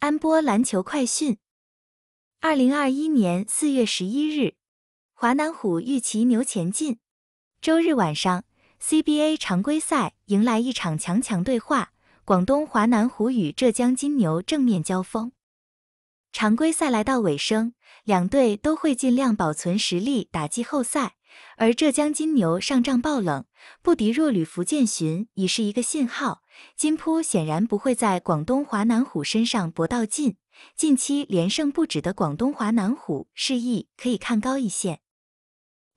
安波篮球快讯：二零二一年四月十一日，华南虎预骑牛前进。周日晚上，CBA 常规赛迎来一场强强对话，广东华南虎与浙江金牛正面交锋。常规赛来到尾声，两队都会尽量保存实力打季后赛。而浙江金牛上涨爆冷，不敌弱旅福建巡，已是一个信号。金扑显然不会在广东华南虎身上搏到劲。近期连胜不止的广东华南虎，示意可以看高一线。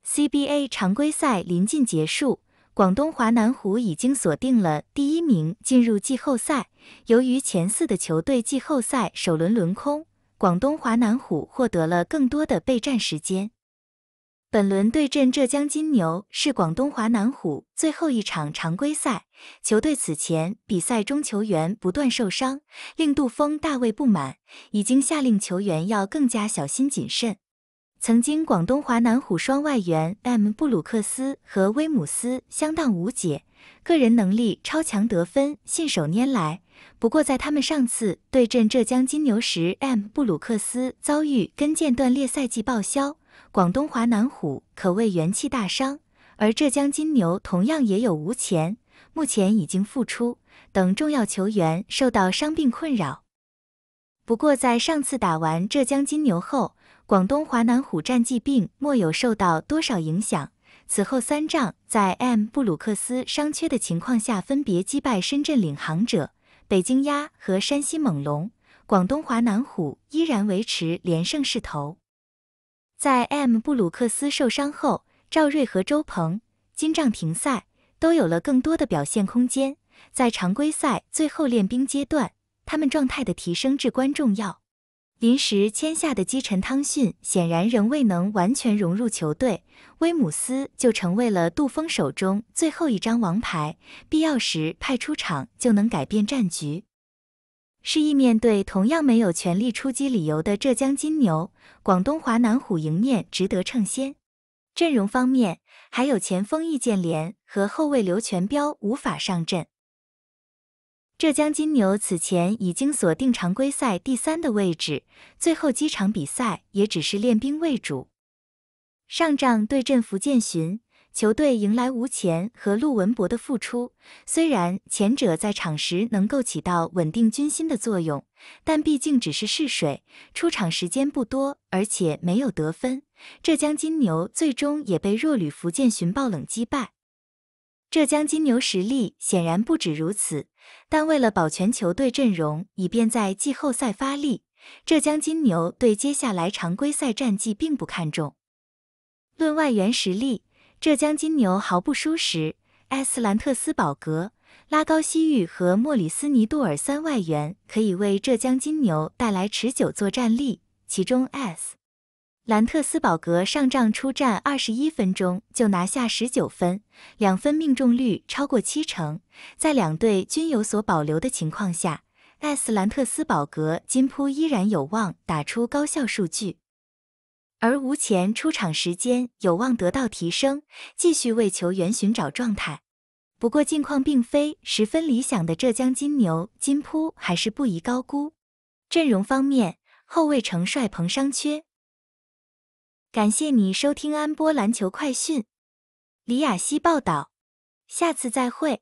CBA 常规赛临近结束，广东华南虎已经锁定了第一名，进入季后赛。由于前四的球队季后赛首轮轮空，广东华南虎获得了更多的备战时间。本轮对阵浙江金牛是广东华南虎最后一场常规赛。球队此前比赛中球员不断受伤，令杜锋大为不满，已经下令球员要更加小心谨慎。曾经广东华南虎双外援 M 布鲁克斯和威姆斯相当无解，个人能力超强，得分信手拈来。不过在他们上次对阵浙江金牛时，M 布鲁克斯遭遇跟腱断裂，赛季报销。广东华南虎可谓元气大伤，而浙江金牛同样也有无钱，目前已经复出等重要球员受到伤病困扰。不过，在上次打完浙江金牛后，广东华南虎战绩并没有受到多少影响。此后三仗在 M 布鲁克斯伤缺的情况下，分别击败深圳领航者、北京鸭和山西猛龙，广东华南虎依然维持连胜势头。在 M 布鲁克斯受伤后，赵睿和周鹏、金帐停赛，都有了更多的表现空间。在常规赛最后练兵阶段，他们状态的提升至关重要。临时签下的基沉汤逊显然仍未能完全融入球队，威姆斯就成为了杜锋手中最后一张王牌，必要时派出场就能改变战局。是意面对同样没有全力出击理由的浙江金牛，广东华南虎迎面值得称先。阵容方面，还有前锋易建联和后卫刘全彪无法上阵。浙江金牛此前已经锁定常规赛第三的位置，最后几场比赛也只是练兵为主，上仗对阵福建巡。球队迎来吴前和陆文博的复出，虽然前者在场时能够起到稳定军心的作用，但毕竟只是试水，出场时间不多，而且没有得分。浙江金牛最终也被弱旅福建寻报冷击败。浙江金牛实力显然不止如此，但为了保全球队阵容，以便在季后赛发力，浙江金牛对接下来常规赛战绩并不看重。论外援实力。浙江金牛毫不输时，埃斯兰特斯堡格拉高西域和莫里斯尼杜尔三外援可以为浙江金牛带来持久作战力。其中，s 斯兰特斯堡格上仗出战二十一分钟就拿下十九分，两分命中率超过七成。在两队均有所保留的情况下，埃斯兰特斯堡格金扑依然有望打出高效数据。而吴前出场时间有望得到提升，继续为球员寻找状态。不过近况并非十分理想的浙江金牛金扑还是不宜高估。阵容方面，后卫程帅鹏伤缺。感谢你收听安波篮球快讯，李雅希报道，下次再会。